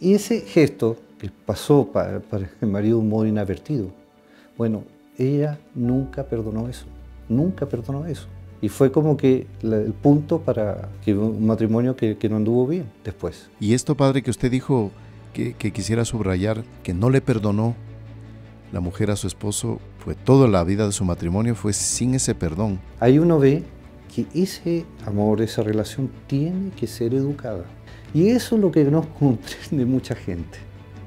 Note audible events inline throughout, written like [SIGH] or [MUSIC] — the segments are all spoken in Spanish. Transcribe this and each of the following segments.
Y ese gesto que pasó para, el marido modo inadvertido, bueno, ella nunca perdonó eso, nunca perdonó eso. Y fue como que el punto para que un matrimonio que, no anduvo bien después. Y esto, padre, que usted dijo que, que, quisiera subrayar, que no le perdonó la mujer a su esposo, fue toda la vida de su matrimonio, fue sin ese perdón. Ahí uno ve que ese amor, esa relación tiene que ser educada. Y eso es lo que no comprende mucha gente,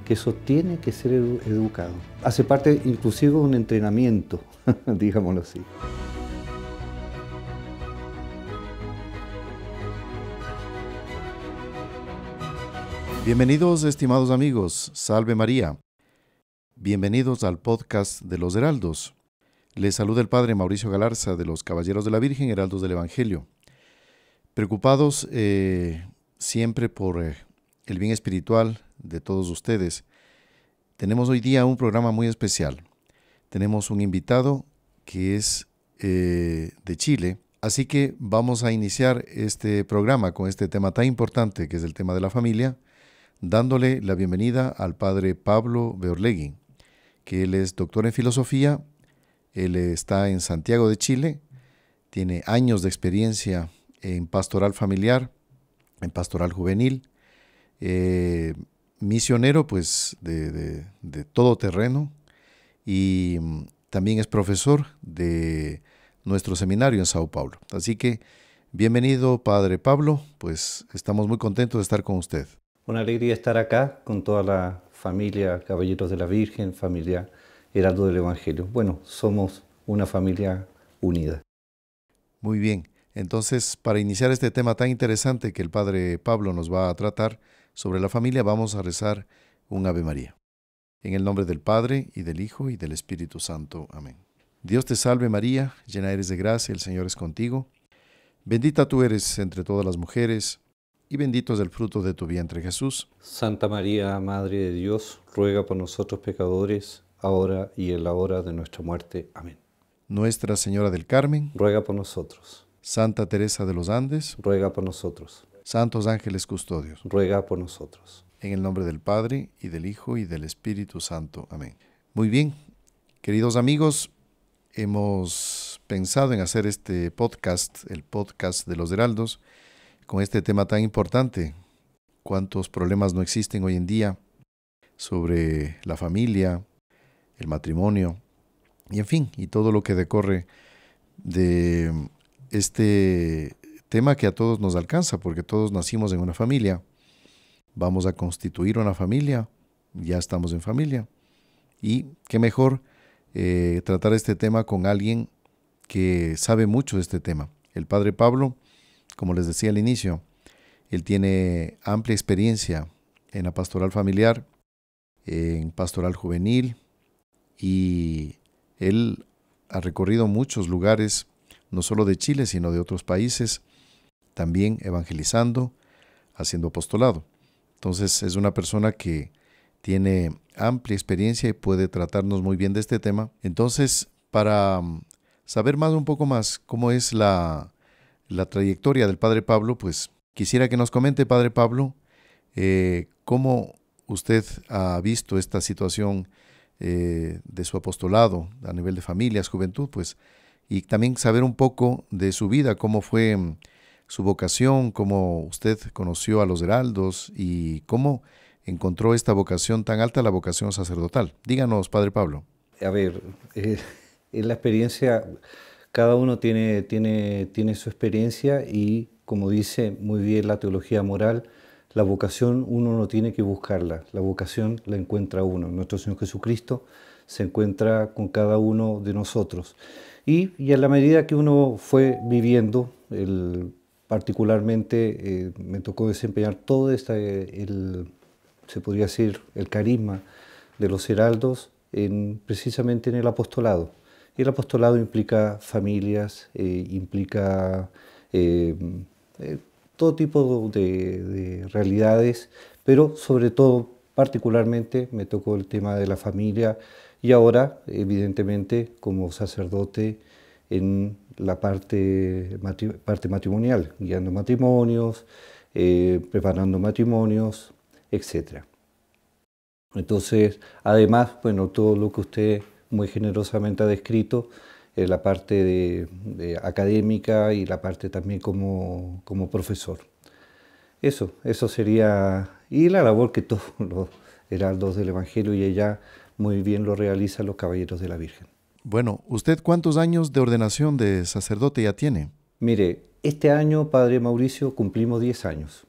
que eso tiene que ser educado. Hace parte inclusive de un entrenamiento, [LAUGHS] digámoslo así. Bienvenidos estimados amigos, salve María. Bienvenidos al podcast de los Heraldos. Les saluda el Padre Mauricio Galarza de los Caballeros de la Virgen, Heraldos del Evangelio. Preocupados eh, siempre por eh, el bien espiritual de todos ustedes. Tenemos hoy día un programa muy especial. Tenemos un invitado que es eh, de Chile, así que vamos a iniciar este programa con este tema tan importante que es el tema de la familia, dándole la bienvenida al padre Pablo Beorlegui, que él es doctor en filosofía, él está en Santiago de Chile, tiene años de experiencia en pastoral familiar, en pastoral juvenil. Eh, misionero, pues, de, de, todo terreno. Y mm, también es profesor de nuestro seminario en Sao Paulo. Así que, bienvenido, Padre Pablo. Pues estamos muy contentos de estar con usted. Una alegría estar acá con toda la familia Caballeros de la Virgen, familia Heraldo del Evangelio. Bueno, somos una familia unida. Muy bien. Entonces, para iniciar este tema tan interesante que el Padre Pablo nos va a tratar sobre la familia, vamos a rezar un Ave María. En el nombre del Padre, y del Hijo, y del Espíritu Santo. Amén. Dios te salve María, llena eres de gracia, el Señor es contigo. Bendita tú eres entre todas las mujeres, y bendito es el fruto de tu vientre Jesús. Santa María, Madre de Dios, ruega por nosotros pecadores, ahora y en la hora de nuestra muerte. Amén. Nuestra Señora del Carmen, ruega por nosotros. Santa Teresa de los Andes, ruega por nosotros. Santos ángeles custodios, ruega por nosotros. En el nombre del Padre, y del Hijo, y del Espíritu Santo. Amén. Muy bien, queridos amigos, hemos pensado en hacer este podcast, el podcast de los Heraldos, con este tema tan importante. ¿Cuántos problemas no existen hoy en día sobre la familia, el matrimonio, y en fin, y todo lo que decorre de este tema que a todos nos alcanza, porque todos nacimos en una familia, vamos a constituir una familia, ya estamos en familia. Y qué mejor eh, tratar este tema con alguien que sabe mucho de este tema. El padre Pablo, como les decía al inicio, él tiene amplia experiencia en la pastoral familiar, en pastoral juvenil, y él ha recorrido muchos lugares no solo de Chile, sino de otros países, también evangelizando, haciendo apostolado. Entonces es una persona que tiene amplia experiencia y puede tratarnos muy bien de este tema. Entonces, para mm, saber más un poco más cómo es la, la trayectoria del Padre Pablo, pues quisiera que nos comente, Padre Pablo, eh, cómo usted ha visto esta situación eh, de su apostolado a nivel de familias, juventud, pues y también saber un poco de su vida, cómo fue mm, su vocación, cómo usted conoció a los heraldos y cómo encontró esta vocación tan alta, la vocación sacerdotal. Díganos, Padre Pablo. A ver, en eh, la experiencia, cada uno tiene, tiene, tiene su experiencia y, como dice muy bien la teología moral, la vocación uno no tiene que buscarla, la vocación la encuentra uno. Nuestro Señor Jesucristo se encuentra con cada uno de nosotros. Y, y, a la medida que uno fue viviendo, particularmente eh, me tocó desempeñar todo este, el, se podría decir, el carisma de los heraldos en, precisamente en el apostolado. El apostolado implica familias, eh, implica eh, todo tipo de, de realidades, pero sobre todo, particularmente, me tocó el tema de la familia, y ahora, evidentemente, como sacerdote en la parte, parte matrimonial, guiando matrimonios, eh, preparando matrimonios, etc. Entonces, además, bueno, todo lo que usted muy generosamente ha descrito, en eh, la parte de, académica y la parte también como, como profesor. Eso, eso sería, y la labor que [LAUGHS] todos los heraldos del Evangelio y ella muy bien lo realizan los caballeros de la Virgen. Bueno, ¿usted cuántos años de ordenación de sacerdote ya tiene? Mire, este año, Padre Mauricio, cumplimos 10 años.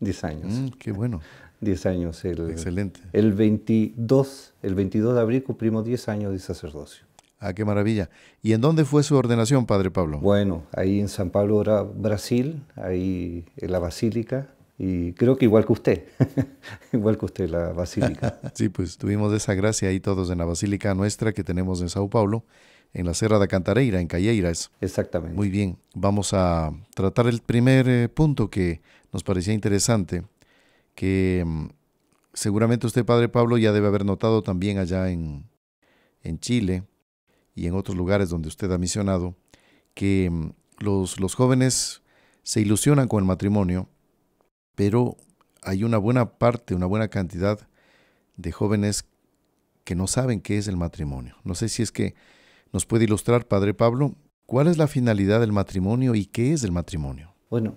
10 años. Mm, qué bueno. 10 [LAUGHS] años. El, Excelente. El 22, el 22 de abril cumplimos 10 años de sacerdocio. Ah, qué maravilla. ¿Y en dónde fue su ordenación, Padre Pablo? Bueno, ahí en San Pablo, Brasil, ahí en la Basílica, y creo que igual que usted, [LAUGHS] igual que usted, la basílica. [LAUGHS] sí, pues tuvimos esa gracia ahí todos en la basílica nuestra que tenemos en Sao Paulo, en la Serra de Cantareira, en Calleiras. Exactamente. Muy bien, vamos a tratar el primer eh, punto que nos parecía interesante, que mm, seguramente usted, Padre Pablo, ya debe haber notado también allá en, Chile y en otros lugares donde usted ha misionado, que mm, los, los jóvenes se ilusionan con el matrimonio pero hay una buena parte, una buena cantidad de jóvenes que no saben qué es el matrimonio. No sé si es que nos puede ilustrar, Padre Pablo, cuál es la finalidad del matrimonio y qué es el matrimonio. Bueno,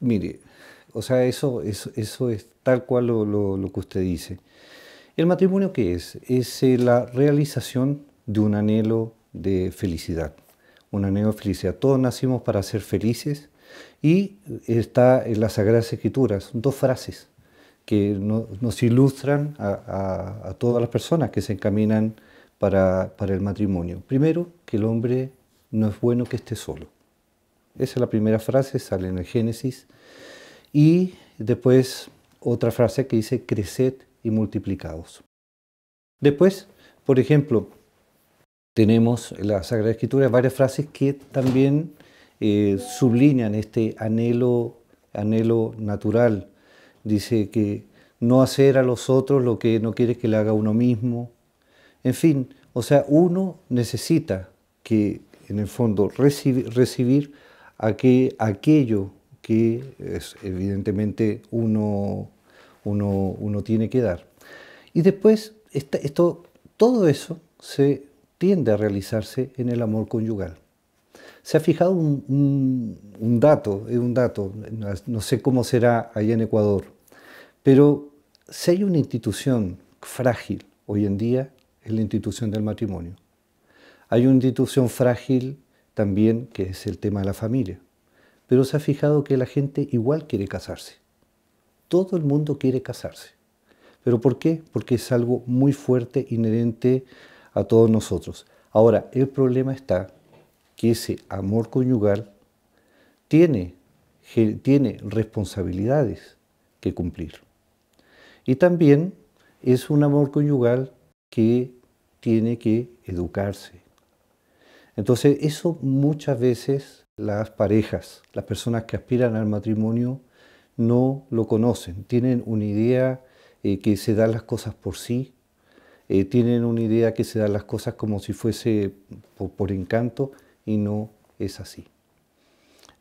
mire, o sea, eso, eso, es tal cual lo, que usted dice. ¿El matrimonio qué es? Es eh, la realización de un anhelo de felicidad, un anhelo de felicidad. Todos nacimos para ser felices y está en las Sagradas Escrituras, dos frases que nos ilustran a, todas las personas que se encaminan para, el matrimonio. Primero, que el hombre no es bueno que esté solo. Esa es la primera frase, sale en el Génesis. Y después otra frase que dice, creced y multiplicados. Después, por ejemplo, tenemos en las Sagradas Escrituras varias frases que también eh, sublinean este anhelo, anhelo natural. Dice que no hacer a los otros lo que no quiere que le haga uno mismo. En fin, o sea, uno necesita que, en el fondo, recibir, aquello que es, evidentemente uno, uno, uno, tiene que dar. Y después, esto, todo eso se tiende a realizarse en el amor conyugal. ¿Se ha fijado un, dato? un dato, eh, no sé cómo será allá en Ecuador, pero si hay una institución frágil hoy en día, es la institución del matrimonio. Hay una institución frágil también que es el tema de la familia, pero se ha fijado que la gente igual quiere casarse. Todo el mundo quiere casarse. ¿Pero por qué? Porque es algo muy fuerte, inherente a todos nosotros. Ahora, el problema está que ese amor conyugal tiene, responsabilidades que cumplir. Y también es un amor conyugal que tiene que educarse. Entonces, eso muchas veces las parejas, las personas que aspiran al matrimonio, no lo conocen. Tienen una idea eh, que se dan las cosas por sí, eh, tienen una idea que se dan las cosas como si fuese por encanto, y no es así.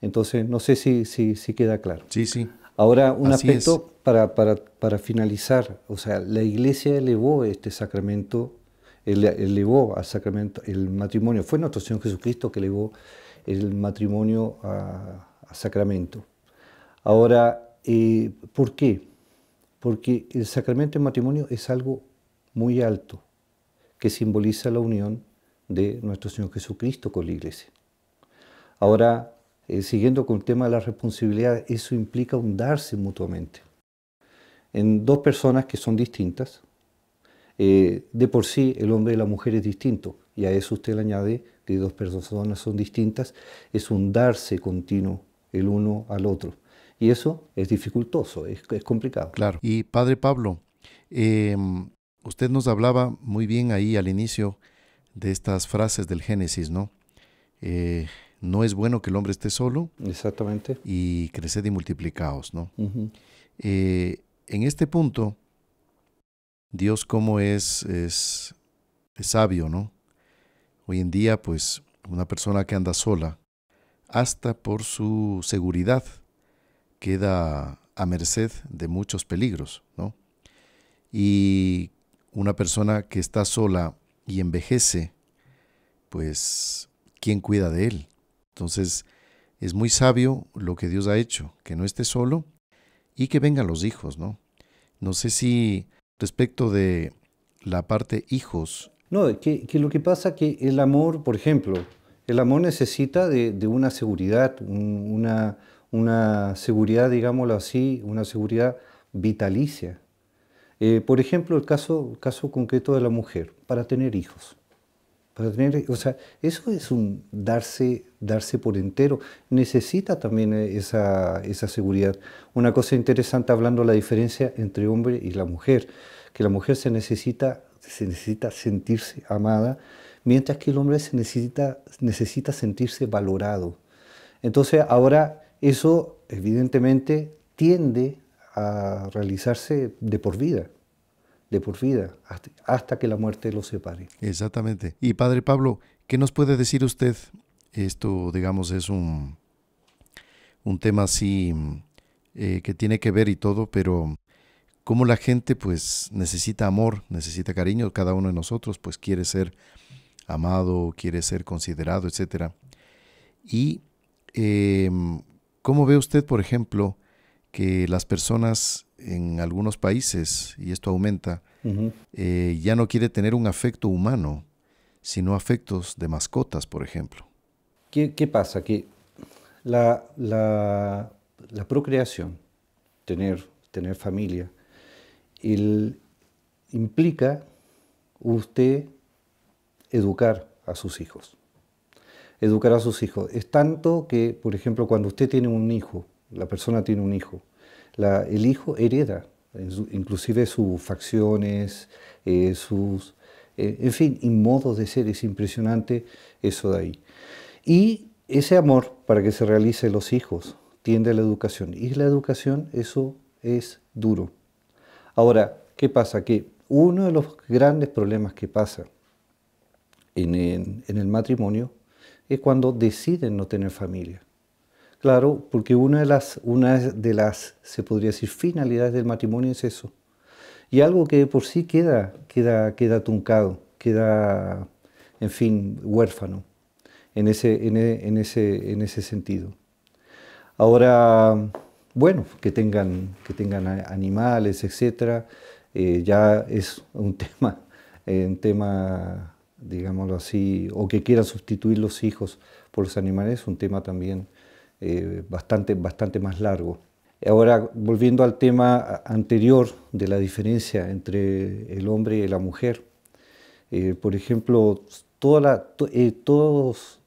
Entonces, no sé si, si, queda claro. Sí, sí. Ahora, un aspecto para, para, finalizar, o sea, la iglesia elevó este sacramento, elevó al sacramento el matrimonio, fue nuestro Señor Jesucristo que elevó el matrimonio a, sacramento. Ahora, eh, ¿por qué? Porque el sacramento del matrimonio es algo muy alto, que simboliza la unión de nuestro Señor Jesucristo con la iglesia. Ahora, eh, siguiendo con el tema de la responsabilidad, eso implica un darse mutuamente. En dos personas que son distintas, eh, de por sí el hombre y la mujer es distinto, y a eso usted le añade que dos personas son distintas, es un darse continuo el uno al otro. Y eso es dificultoso, es, complicado. Claro. Y Padre Pablo, em, usted nos hablaba muy bien ahí al inicio de estas frases del Génesis, ¿no? Eh, no es bueno que el hombre esté solo. Exactamente. Y creced y multiplicaos, ¿no? Eh, en este punto, Dios como es, es, es sabio, ¿no? Hoy en día, pues, una persona que anda sola, hasta por su seguridad, queda a merced de muchos peligros, ¿no? Y una persona que está sola y envejece, pues, ¿quién cuida de él? Entonces, es muy sabio lo que Dios ha hecho, que no esté solo y que vengan los hijos, ¿no? No sé si respecto de la parte hijos. No, que, lo que pasa que el amor, por ejemplo, el amor necesita de, una seguridad, una, una seguridad, digámoslo así, una seguridad vitalicia. Eh, por ejemplo, el caso, caso concreto de la mujer, para tener hijos. Para tener, o sea, eso es un darse, darse por entero. Necesita también eh, esa, seguridad. Una cosa interesante hablando de la diferencia entre hombre y la mujer, que la mujer se necesita, se necesita sentirse amada, mientras que el hombre se necesita, necesita sentirse valorado. Entonces ahora eso evidentemente tiende a realizarse de por vida, de por vida, hasta, que la muerte los separe. Exactamente. Y Padre Pablo, ¿qué nos puede decir usted? Esto, digamos, es un, un tema así eh, que tiene que ver y todo, pero como la gente pues necesita amor, necesita cariño, cada uno de nosotros pues quiere ser amado, quiere ser considerado, etcétera. Y em, cómo ve usted, por ejemplo, que las personas en algunos países, y esto aumenta, eh, ya no quiere tener un afecto humano, sino afectos de mascotas, por ejemplo. ¿Qué, pasa? Que la, procreación, tener, tener familia, implica usted educar a sus hijos. Educar a sus hijos. Es tanto que, por ejemplo, cuando usted tiene un hijo, la persona tiene un hijo. el hijo hereda, inclusive sus facciones, eh, sus, eh, en fin, y modos de ser. Es impresionante eso de ahí. Y ese amor para que se realicen los hijos tiende a la educación. Y la educación, eso es duro. Ahora, ¿qué pasa? Que uno de los grandes problemas que pasa en el matrimonio es cuando deciden no tener familia. Claro, porque una de las, una de las, se podría decir, finalidades del matrimonio es eso. Y algo que por sí queda, queda, queda truncado, queda, en fin, huérfano en ese, en, e, ese, en ese sentido. Ahora, bueno, que tengan, que tengan animales, etc., eh, ya es un [LAUGHS] tema, eh, un tema, digámoslo así, o que quieran sustituir los hijos por los animales, es un tema también eh, bastante, bastante más largo. Ahora, volviendo al tema anterior de la diferencia entre el hombre y la mujer, eh, por ejemplo, toda eh, todos,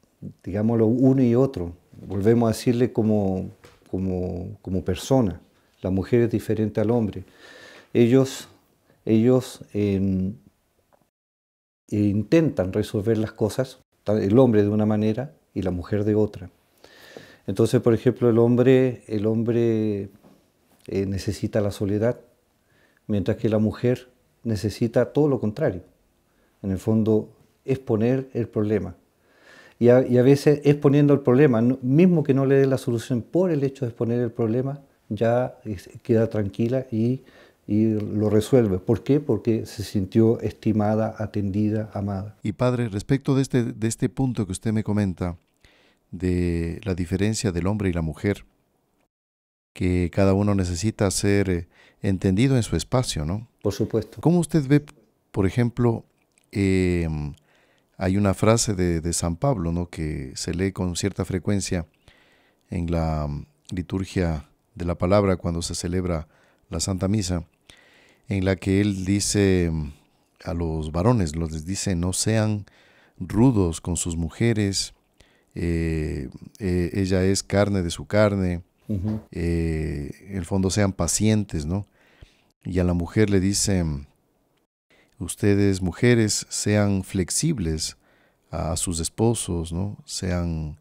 digámoslo, uno y otro, volvemos a decirle como, como, persona, la mujer es diferente al hombre. Ellos, ellos intentan resolver las cosas, el hombre de una manera y la mujer de otra. Entonces, por ejemplo, el hombre, el hombre eh, necesita la soledad, mientras que la mujer necesita todo lo contrario. En el fondo, exponer el problema. Y a, veces exponiendo el problema, mismo que no le dé la solución por el hecho de exponer el problema, ya eh, queda tranquila y, lo resuelve. ¿Por qué? Porque se sintió estimada, atendida, amada. Y padre, respecto de este, de este punto que usted me comenta, de la diferencia del hombre y la mujer, que cada uno necesita ser eh, entendido en su espacio, ¿no? Por supuesto. ¿Cómo usted ve, por ejemplo, em, hay una frase de, San Pablo, ¿no? Que se lee con cierta frecuencia en la mm, liturgia de la palabra cuando se celebra la Santa Misa, en la que él dice mm, a los varones, los dice, no sean rudos con sus mujeres, eh, eh, ella es carne de su carne, eh, en el fondo sean pacientes, ¿no? Y a la mujer le dicen, ustedes mujeres sean flexibles a, sus esposos, ¿no? Sean,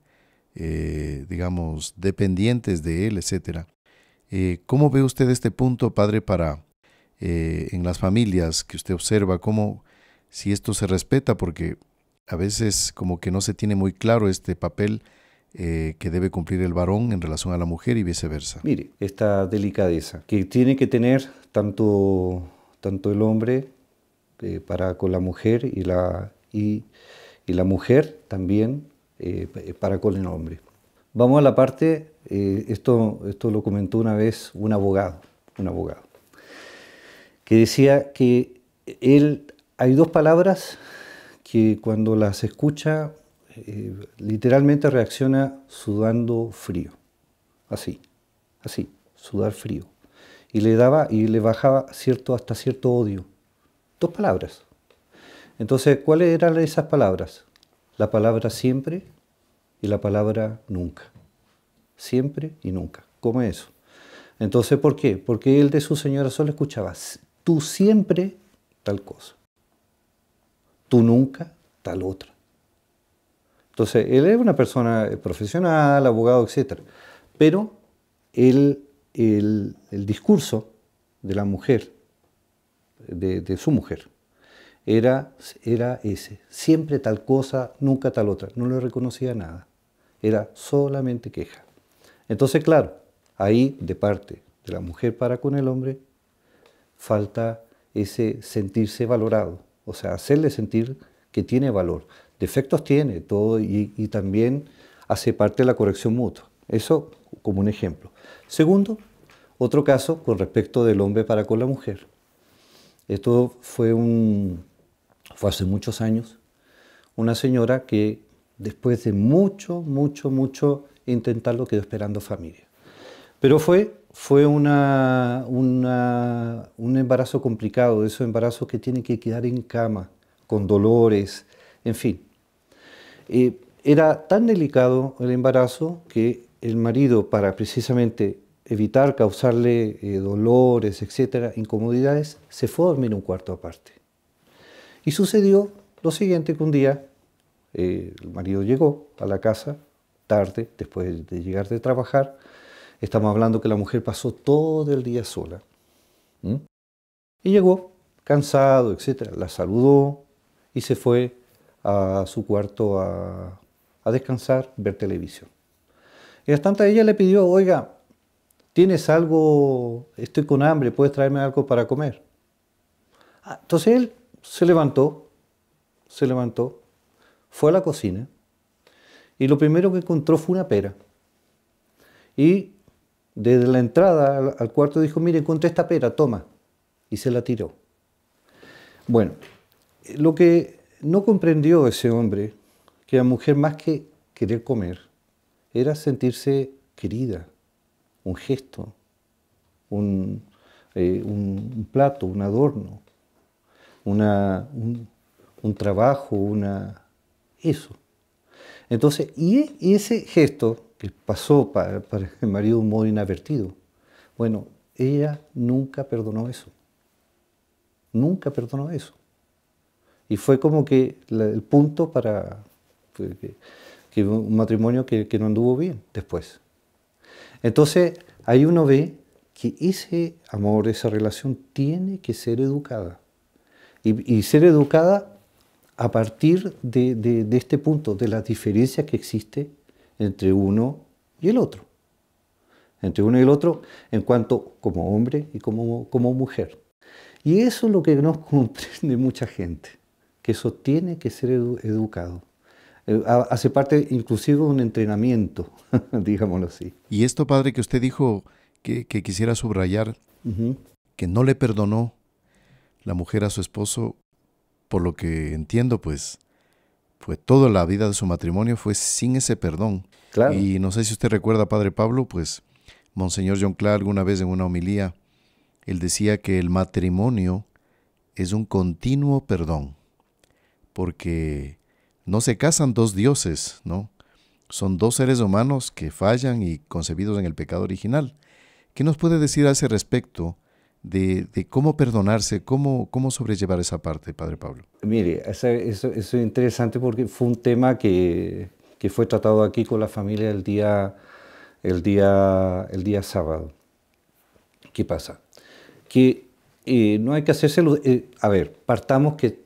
digamos, dependientes de él, etc. ¿Cómo ve usted este punto, padre, para en las familias que usted observa? ¿Cómo, si esto se respeta? Porque a veces como que no se tiene muy claro este papel eh, que debe cumplir el varón en relación a la mujer y viceversa. Mire, esta delicadeza que tiene que tener tanto, tanto el hombre eh, para con la mujer y la, y, la mujer también eh, para con el hombre. Vamos a la parte, esto, esto lo comentó una vez un abogado, un abogado, que decía que él, hay dos palabras que cuando las escucha eh, literalmente reacciona sudando frío, así, así, sudar frío. Y le daba y le bajaba cierto, hasta cierto odio. Dos palabras. Entonces, ¿cuáles eran esas palabras? La palabra siempre y la palabra nunca. Siempre y nunca. ¿Cómo eso? Entonces, ¿por qué? Porque él de su señora solo escuchaba, tú siempre tal cosa tú nunca, tal otra. Entonces, él es una persona eh, profesional, abogado, etc. Pero el, el, discurso de la mujer, de, de, su mujer, era, era ese, siempre tal cosa, nunca tal otra. No le reconocía nada, era solamente queja. Entonces, claro, ahí de parte de la mujer para con el hombre, falta ese sentirse valorado, o sea, hacerle sentir que tiene valor. Defectos tiene todo y, también hace parte de la corrección mutua. Eso como un ejemplo. Segundo, otro caso con respecto del hombre para con la mujer. Esto fue, un, fue hace muchos años. Una señora que después de mucho, mucho, mucho intentarlo quedó esperando familia. Pero fue fue un embarazo complicado, de esos embarazos que tienen que quedar en cama, con dolores, en fin. Eh, era tan delicado el embarazo que el marido, para precisamente evitar causarle eh, dolores, etcétera, incomodidades, se fue a dormir un cuarto aparte. Y sucedió lo siguiente que un día eh, el marido llegó a la casa tarde, después de llegar de trabajar, Estamos hablando que la mujer pasó todo el día sola. Y llegó cansado, etc. La saludó y se fue a su cuarto a, descansar, ver televisión. Y hasta ella le pidió, oiga, ¿tienes algo? Estoy con hambre, ¿puedes traerme algo para comer? Ah, entonces él se levantó, se levantó, fue a la cocina y lo primero que encontró fue una pera. Y desde la entrada al, cuarto dijo, mire, encontré esta pera, toma. Y se la tiró. Bueno, lo que no comprendió ese hombre, que la mujer más que querer comer, era sentirse querida, un gesto, un, eh, plato, un adorno, una, un, un, trabajo, una... eso. Entonces, y e, ese gesto pasó para, el marido de un modo inadvertido. Bueno, ella nunca perdonó eso. Nunca perdonó eso. Y fue como que el punto para que, un matrimonio que, no anduvo bien después. Entonces, ahí uno ve que ese amor, esa relación tiene que ser educada. Y, ser educada a partir de, este punto, de las diferencias que existe entre uno y el otro. Entre uno y el otro en cuanto como hombre y como, como mujer. Y eso es lo que nos [LAUGHS] comprende mucha gente, que eso tiene que ser educado. Eh, hace parte inclusive de un entrenamiento, [LAUGHS] digámoslo así. Y esto, padre, que usted dijo que, quisiera subrayar, que no le perdonó la mujer a su esposo, por lo que entiendo, pues pues, toda la vida de su matrimonio fue sin ese perdón. Y no sé si usted recuerda, Padre Pablo, pues Monseñor John Clark alguna vez en una homilía, él decía que el matrimonio es un continuo perdón, porque no se casan dos dioses, ¿no? Son dos seres humanos que fallan y concebidos en el pecado original. ¿Qué nos puede decir a ese respecto de, cómo perdonarse, cómo, cómo sobrellevar esa parte, Padre Pablo. Mire, eso, es interesante porque fue un tema que, que, fue tratado aquí con la familia el día, el día, el día sábado. ¿Qué pasa? Que eh, no hay que hacerse... Eh, a ver, partamos que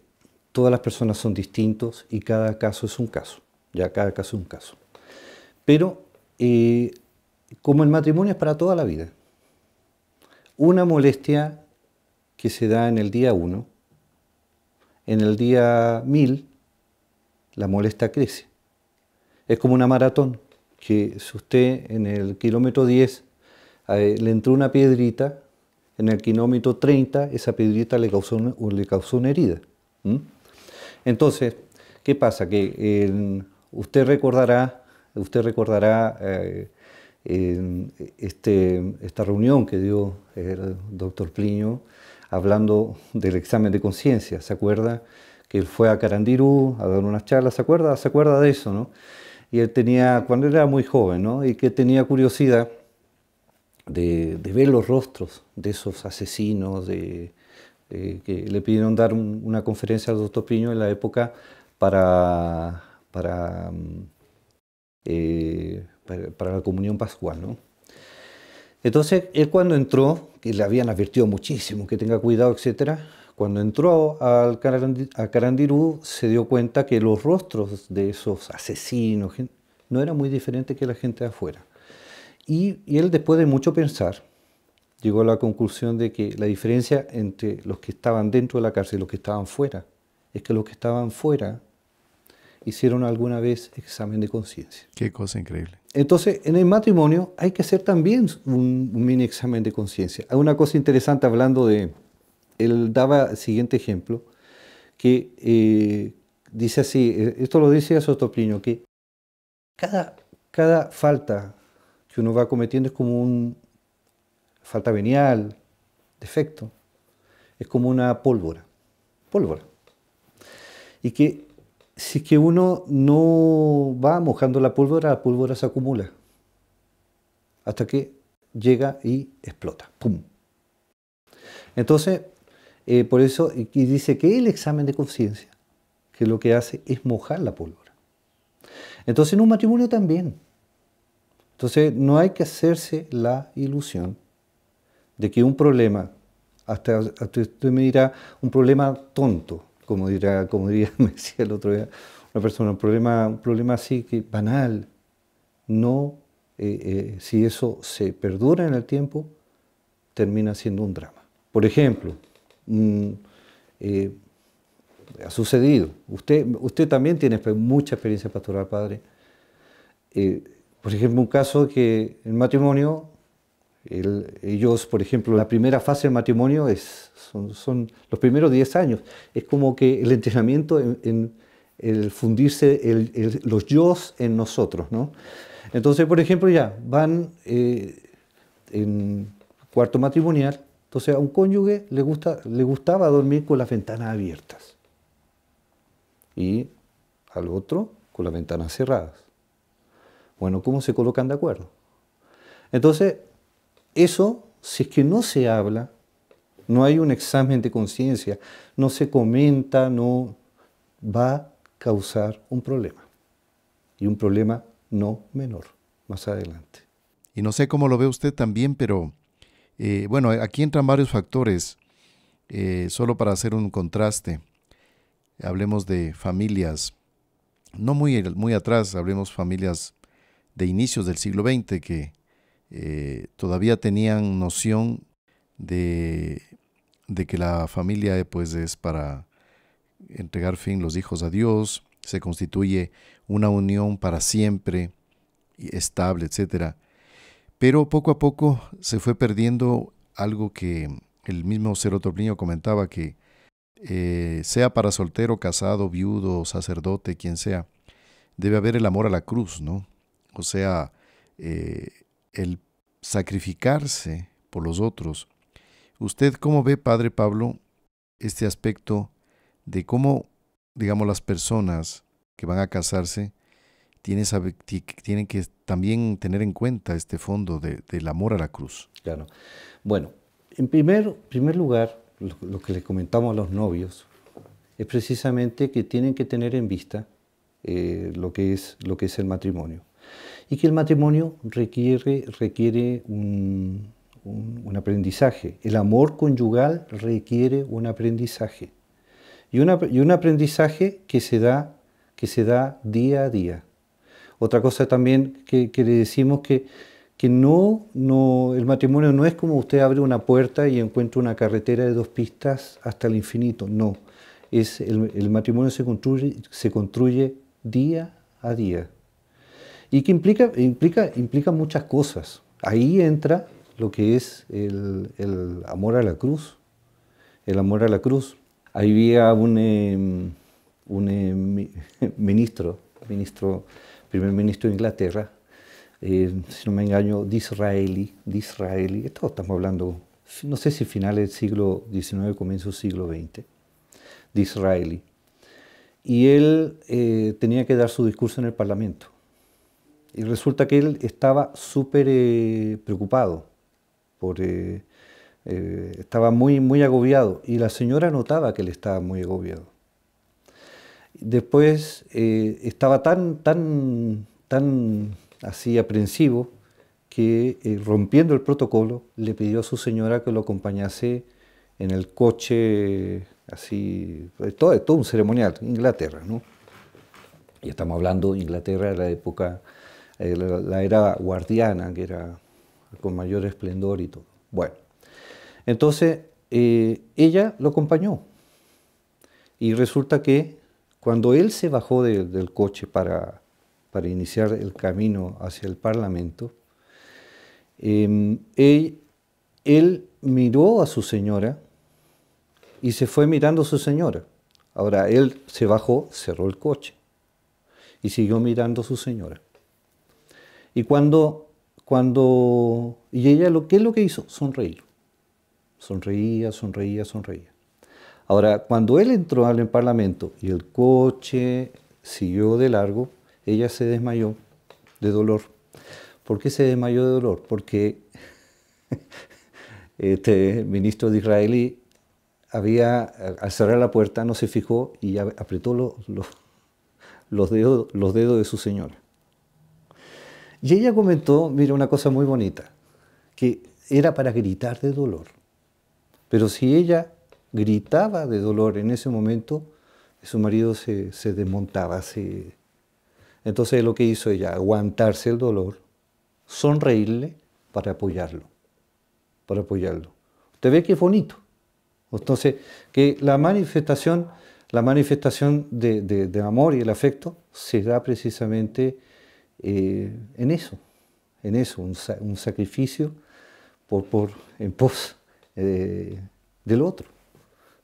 todas las personas son distintos y cada caso es un caso. Ya cada caso es un caso. Pero eh, como el matrimonio es para toda la vida, una molestia que se da en el día 1, en el día 1000 la molestia crece. Es como una maratón, que si usted en el kilómetro 10 eh, le entró una piedrita, en el kilómetro 30 esa piedrita le causó, le causó una herida. Entonces, ¿qué pasa? Que eh, usted recordará, usted recordará eh, en este, esta reunión que dio el doctor Plinio hablando del examen de conciencia. ¿Se acuerda? Que él fue a Carandirú a dar unas charlas, ¿se acuerda? ¿Se acuerda de eso, no? Y él tenía, cuando era muy joven, ¿no? Y que tenía curiosidad de, ver los rostros de esos asesinos, de, que le pidieron dar una conferencia al doctor Plinio en la época para, para mm, eh, para, la comunión pascual. ¿no? Entonces, él cuando entró, que le habían advertido muchísimo, que tenga cuidado, etc., cuando entró al a Carandirú se dio cuenta que los rostros de esos asesinos no eran muy diferentes que la gente de afuera. Y, y él, después de mucho pensar, llegó a la conclusión de que la diferencia entre los que estaban dentro de la cárcel y los que estaban fuera es que los que estaban fuera hicieron alguna vez examen de conciencia. Qué cosa increíble. Entonces, en el matrimonio hay que hacer también un, mini examen de conciencia. Hay una cosa interesante hablando de, él daba el siguiente ejemplo, que eh, dice así, eh, esto lo dice Sotopliño, que cada, cada falta que uno va cometiendo es como un falta venial, defecto, es como una pólvora, pólvora. Y que si es que uno no va mojando la pólvora, la pólvora se acumula hasta que llega y explota. ¡Pum! Entonces, eh, por eso, y dice que el examen de conciencia, que lo que hace es mojar la pólvora. Entonces, en un matrimonio también. Entonces, no hay que hacerse la ilusión de que un problema, hasta, hasta usted me dirá, un problema tonto, como dirá, como diría, [LAUGHS] el otro día una persona, un problema, un problema así que banal, no, eh, eh, si eso se perdura en el tiempo, termina siendo un drama. Por ejemplo, mm, eh, ha sucedido, usted, usted también tiene mucha experiencia pastoral, padre. por ejemplo, un caso que el matrimonio ellos, por ejemplo, la primera fase del matrimonio es, son, los primeros 10 años. Es como que el entrenamiento en, el fundirse los yo en nosotros. ¿no? Entonces, por ejemplo, ya van eh, en cuarto matrimonial, entonces a un cónyuge le, gusta, le gustaba dormir con las ventanas abiertas y al otro con las ventanas cerradas. Bueno, ¿cómo se colocan de acuerdo? Entonces, eso, si es que no se habla, no hay un examen de conciencia, no se comenta, no va a causar un problema. Y un problema no menor, más adelante. Y no sé cómo lo ve usted también, pero eh, bueno, aquí entran varios factores, eh, solo para hacer un contraste. Hablemos de familias, no muy, muy atrás, hablemos familias de inicios del siglo XX que eh, todavía tenían noción de, que la familia eh, pues, es para entregar fin los hijos a Dios, se constituye una unión para siempre, estable, etcétera Pero poco a poco se fue perdiendo algo que el mismo Serotornillo comentaba que eh, sea para soltero, casado, viudo, sacerdote, quien sea, debe haber el amor a la cruz, ¿no? O sea, el sacrificarse por los otros. ¿Usted cómo ve, Padre Pablo, este aspecto de cómo, digamos, las personas que van a casarse tienen, que también tener en cuenta este fondo de, del amor a la cruz? Claro. Bueno, en primer, primer lugar, lo, que le comentamos a los novios es precisamente que tienen que tener en vista eh, lo, que es, lo que es el matrimonio y que el matrimonio requiere, un, aprendizaje. El amor conyugal requiere un aprendizaje y, y un aprendizaje que se, da, que se da día a día. Otra cosa también que, le decimos que que no, el matrimonio no es como usted abre una puerta y encuentra una carretera de dos pistas hasta el infinito, no. el, matrimonio se construye día a día y que implica, implica, implica muchas cosas. Ahí entra lo que es el, amor a la cruz, el amor a la cruz. Ahí había un, em, un em, [LAUGHS] ministro, ministro, primer ministro de Inglaterra, eh, si no me engaño, Disraeli, Disraeli, estamos hablando, no sé si finales del siglo XIX, comienzo del siglo XX, Disraeli. Y él eh, tenía que dar su discurso en el Parlamento. Y resulta que él estaba súper eh, preocupado, por, eh, eh, estaba muy, muy agobiado y la señora notaba que él estaba muy agobiado. Después estaba tan, tan, tan así aprensivo que rompiendo el protocolo le pidió a su señora que lo acompañase en el coche, así, pues, todo, todo un ceremonial, Inglaterra, ¿no? Y estamos hablando, Inglaterra, la época eh, la, era guardiana, que era con mayor esplendor y todo. Bueno, entonces eh, ella lo acompañó. Y resulta que cuando él se bajó del coche para, para, iniciar el camino hacia el Parlamento, em, él, él miró a su señora y se fue mirando a su señora. Ahora él se bajó, cerró el coche y siguió mirando a su señora. Y cuando, cuando, y ella lo, ¿qué es lo que hizo? Sonreír. Sonreía, sonreía, sonreía. Ahora, cuando él entró al Parlamento y el coche siguió de largo, ella se desmayó de dolor. ¿Por qué se desmayó de dolor? Porque [LAUGHS] este ministro de Israelí había, al cerrar la puerta, no se fijó y apretó los, los, dedos, los dedos de su señora. Y ella comentó, mira, una cosa muy bonita, que era para gritar de dolor. Pero si ella gritaba de dolor en ese momento, su marido se, desmontaba. Se... Entonces lo que hizo ella, aguantarse el dolor, sonreírle para apoyarlo, para apoyarlo. Usted ve que es bonito. Entonces, que la manifestación, la manifestación de amor y el afecto se da precisamente eh, en eso, en eso, un, sacrificio por, por, en pos eh, del otro,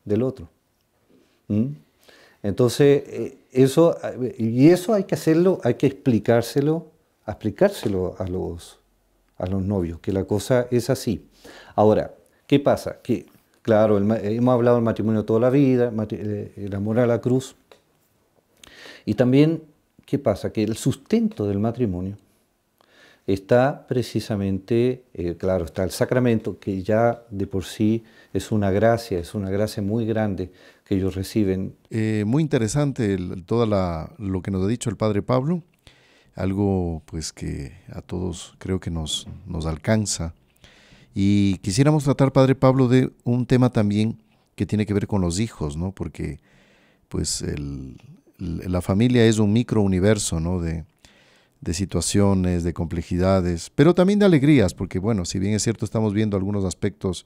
del otro. Entonces, eh, eso, y eso hay que hacerlo, hay que explicárselo, explicárselo a los, a los novios, que la cosa es así. Ahora, ¿qué pasa? Que, claro, hemos hablado del matrimonio toda la vida, el amor a la cruz, y también ¿qué pasa? Que el sustento del matrimonio está precisamente, eh, claro, está el sacramento, que ya de por sí es una gracia, es una gracia muy grande que ellos reciben. Eh, muy interesante todo lo que nos ha dicho el Padre Pablo, algo pues que a todos creo que nos, nos alcanza. Y quisiéramos tratar, Padre Pablo, de un tema también que tiene que ver con los hijos, ¿no? Porque pues el, la familia es un microuniverso ¿no? de, situaciones, de complejidades, pero también de alegrías, porque bueno, si bien es cierto, estamos viendo algunos aspectos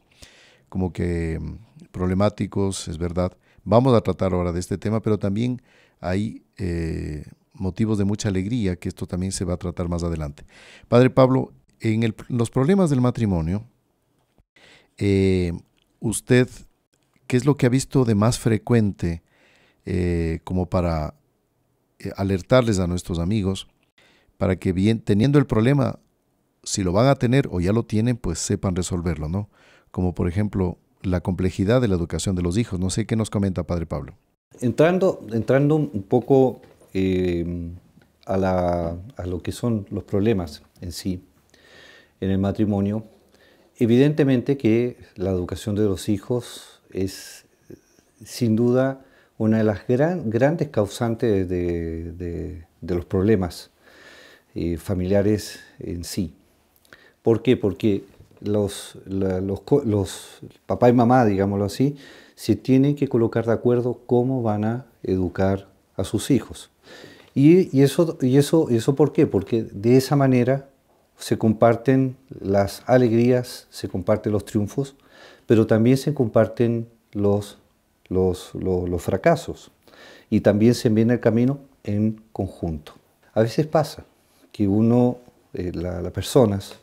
como que mm, problemáticos, es verdad. Vamos a tratar ahora de este tema, pero también hay eh, motivos de mucha alegría, que esto también se va a tratar más adelante. Padre Pablo, en los problemas del matrimonio, eh, usted, ¿qué es lo que ha visto de más frecuente eh, como para eh, alertarles a nuestros amigos, para que bien, teniendo el problema, si lo van a tener o ya lo tienen, pues sepan resolverlo, ¿no? Como por ejemplo la complejidad de la educación de los hijos. No sé qué nos comenta Padre Pablo. Entrando, entrando un poco em, a, a lo que son los problemas en sí, en el matrimonio, evidentemente que la educación de los hijos es sin duda una de las grandes causantes de, los problemas eh, familiares en sí. ¿Por qué? Porque los, papá y mamá, digámoslo así, se tienen que colocar de acuerdo cómo van a educar a sus hijos. Y, eso, y eso por qué? Porque de esa manera se comparten las alegrías, se comparten los triunfos, pero también se comparten los los, fracasos. Y también se viene el camino en conjunto. A veces pasa que uno, eh, las personas,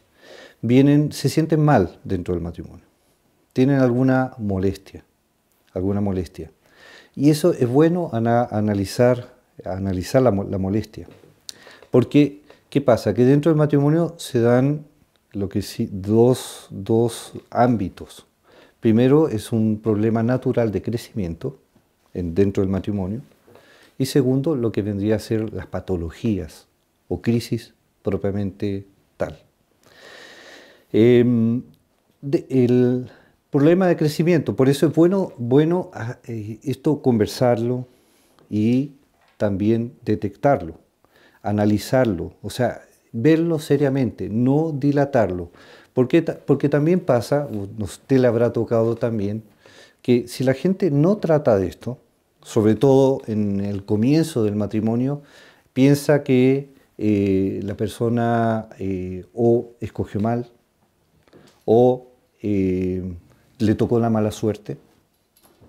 vienen, se sienten mal dentro del matrimonio. Tienen alguna molestia, alguna molestia. Y eso es bueno analizar, analizar la, molestia. Porque, ¿qué pasa? Que dentro del matrimonio se dan lo que sí, dos, dos ámbitos. Primero, es un problema natural de crecimiento en, dentro del matrimonio. Y segundo, lo que vendría a ser las patologías o crisis propiamente tal. Em, el problema de crecimiento, por eso es bueno, bueno ah, eh, esto conversarlo y también detectarlo, analizarlo, o sea, verlo seriamente, no dilatarlo, porque, porque también pasa, usted le habrá tocado también, que si la gente no trata de esto, sobre todo en el comienzo del matrimonio, piensa que eh, la persona eh, o escogió mal, o eh, le tocó la mala suerte.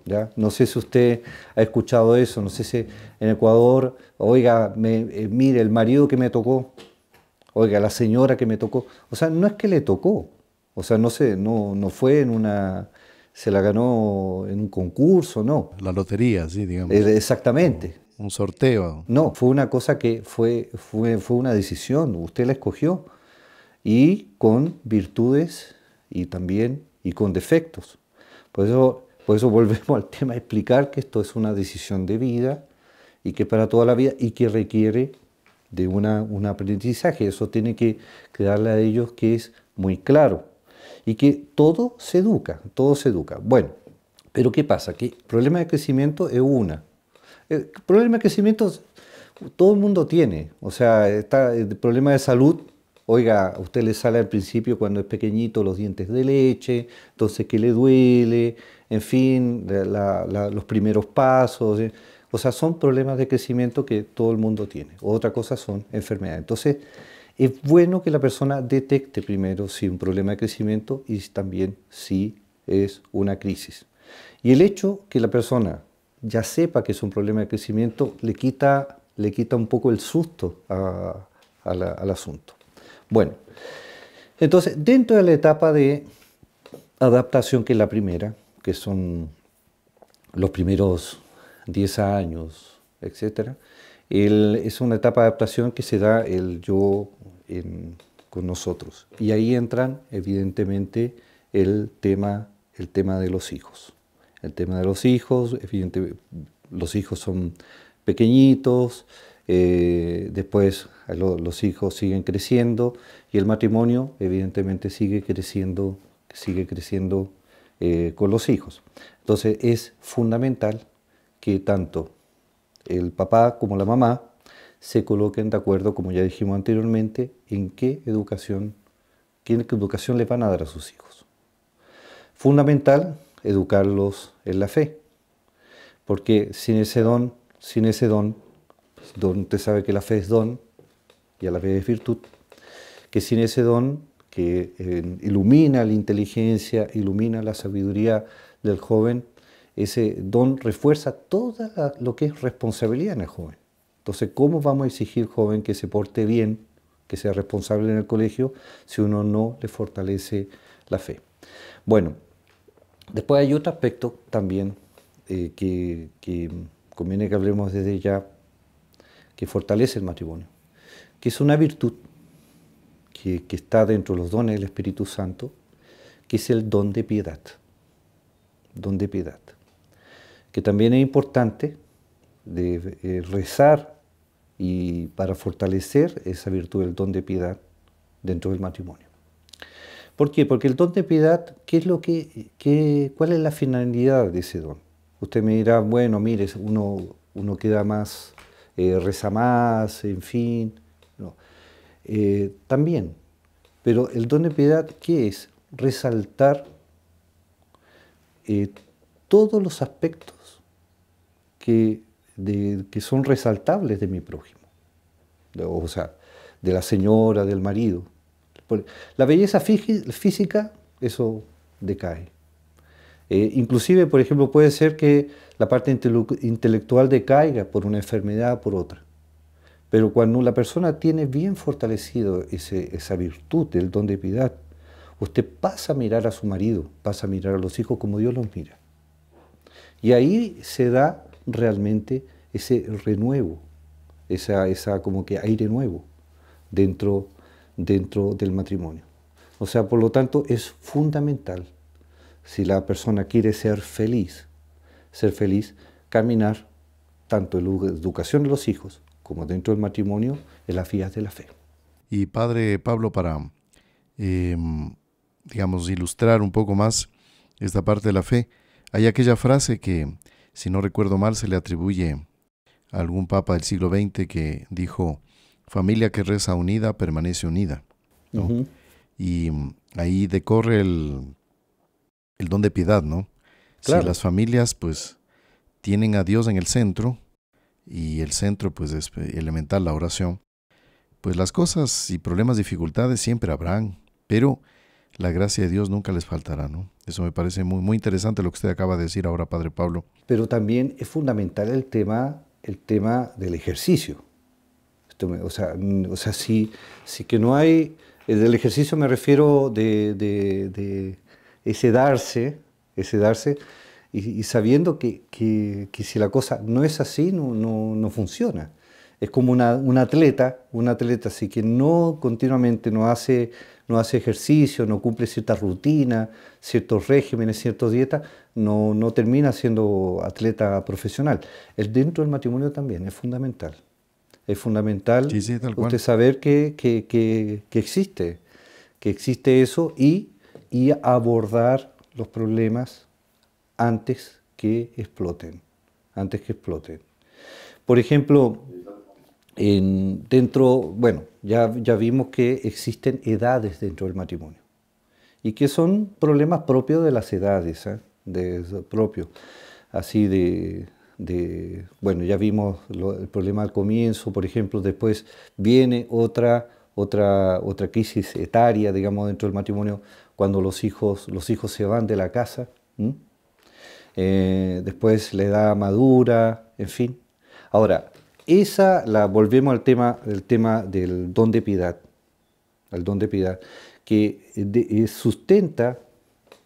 ¿ya? No sé si usted ha escuchado eso, no sé si en Ecuador, oiga, mire, el marido que me tocó, oiga, la señora que me tocó. O sea, no es que le tocó. O sea, no sé, no, no fue en una. Se la ganó en un concurso, no. La lotería, sí, digamos. Eh, exactamente. un sorteo. No, fue una cosa que fue, fue, fue una decisión. Usted la escogió y con virtudes y también y con defectos. Por eso, por eso volvemos al tema, explicar que esto es una decisión de vida y que para toda la vida y que requiere de una, un aprendizaje. Eso tiene que quedarle a ellos que es muy claro. Y que todo se educa, todo se educa. Bueno, pero ¿qué pasa? Que el problema de crecimiento es una. El problema de crecimiento todo el mundo tiene. O sea, está el problema de salud oiga, a usted le sale al principio cuando es pequeñito los dientes de leche, entonces que le duele, en fin, los primeros pasos. Eh. O sea, son problemas de crecimiento que todo el mundo tiene. Otra cosa son enfermedades. Entonces, es bueno que la persona detecte primero si un problema de crecimiento y también si es una crisis. Y el hecho que la persona ya sepa que es un problema de crecimiento le quita, le quita un poco el susto al asunto. Bueno, entonces, dentro de la etapa de adaptación, que es la primera, que son los primeros 10 años, etc. es una etapa de adaptación que se da el yo con nosotros. Y ahí entran, evidentemente, el tema, el tema de los hijos. El tema de los hijos, evidentemente, los hijos son pequeñitos, eh, después eh, los hijos siguen creciendo y el matrimonio evidentemente sigue creciendo, sigue creciendo eh, con los hijos. Entonces es fundamental que tanto el papá como la mamá se coloquen de acuerdo, como ya dijimos anteriormente, en qué educación, qué educación le van a dar a sus hijos. Fundamental, educarlos en la fe, porque sin ese don, sin ese don, don usted sabe que la fe es don y a la vez es virtud, que sin ese don que eh, ilumina la inteligencia, ilumina la sabiduría del joven, ese don refuerza todo lo que es responsabilidad en el joven. Entonces, ¿cómo vamos a exigir joven que se porte bien, que sea responsable en el colegio, si uno no le fortalece la fe? Bueno, después hay otro aspecto también eh, que, conviene que hablemos desde ya, que fortalece el matrimonio, que es una virtud que, está dentro de los dones del Espíritu Santo, que es el don de piedad. Don de piedad que también es importante de eh, rezar y para fortalecer esa virtud del don de piedad dentro del matrimonio. ¿Por qué? Porque el don de piedad, ¿qué es lo que, qué, ¿cuál es la finalidad de ese don? Usted me dirá, bueno, mire, uno, uno queda más, eh, reza más, en fin. No. Eh, también, pero el don de piedad, ¿qué es? Resaltar todos los aspectos que, de, que son resaltables de mi prójimo, o sea, de la señora, del marido. La belleza física, eso decae. Eh, inclusive, por ejemplo, puede ser que la parte intelectual decaiga por una enfermedad, por otra. Pero cuando la persona tiene bien fortalecido esa virtud, el don de piedad, usted pasa a mirar a su marido, pasa a mirar a los hijos como Dios los mira. Y ahí se da realmente ese renuevo, esa, esa como que aire nuevo dentro, dentro del matrimonio. O sea, por lo tanto, es fundamental, si la persona quiere ser feliz, ser feliz, caminar tanto en la educación de los hijos como dentro del matrimonio en las vías de la fe. Y padre Pablo, para, em, digamos, ilustrar un poco más esta parte de la fe, hay aquella frase que si no recuerdo mal, se le atribuye a algún papa del siglo XX que dijo, familia que reza unida permanece unida. Y ahí decorre el, el, don de piedad, ¿no? Si las familias pues tienen a Dios en el centro, y el centro pues es elemental la oración, pues las cosas y problemas, dificultades siempre habrán, pero la gracia de Dios nunca les faltará, ¿no? Eso me parece muy, muy interesante lo que usted acaba de decir ahora, Padre Pablo. Pero también es fundamental el tema, el tema del ejercicio. O sea, mm, o sea si que no hay, eh, del ejercicio me refiero de, de, ese darse, ese darse, y, sabiendo que, si la cosa no es así, no, no, funciona. Es como un atleta, un atleta, si que no continuamente no hace no hace ejercicio, no cumple ciertas rutinas, ciertos regímenes, ciertas dietas, no, no termina siendo atleta profesional. El dentro del matrimonio también es fundamental. Es fundamental usted saber que, existe, que existe eso y, abordar los problemas antes que exploten, antes que exploten. Por ejemplo, dentro, bueno, ya, ya vimos que existen edades dentro del matrimonio y que son problemas propios de las edades, ¿eh? de, propio, así de, bueno, ya vimos el problema al comienzo, por ejemplo, después viene otra, otra, otra crisis etaria, digamos, dentro del matrimonio, cuando los hijos, los hijos se van de la casa, eh, después la edad madura, en fin. Ahora, esa la volvemos al tema, tema del don de piedad, al don de piedad, que eh, sustenta,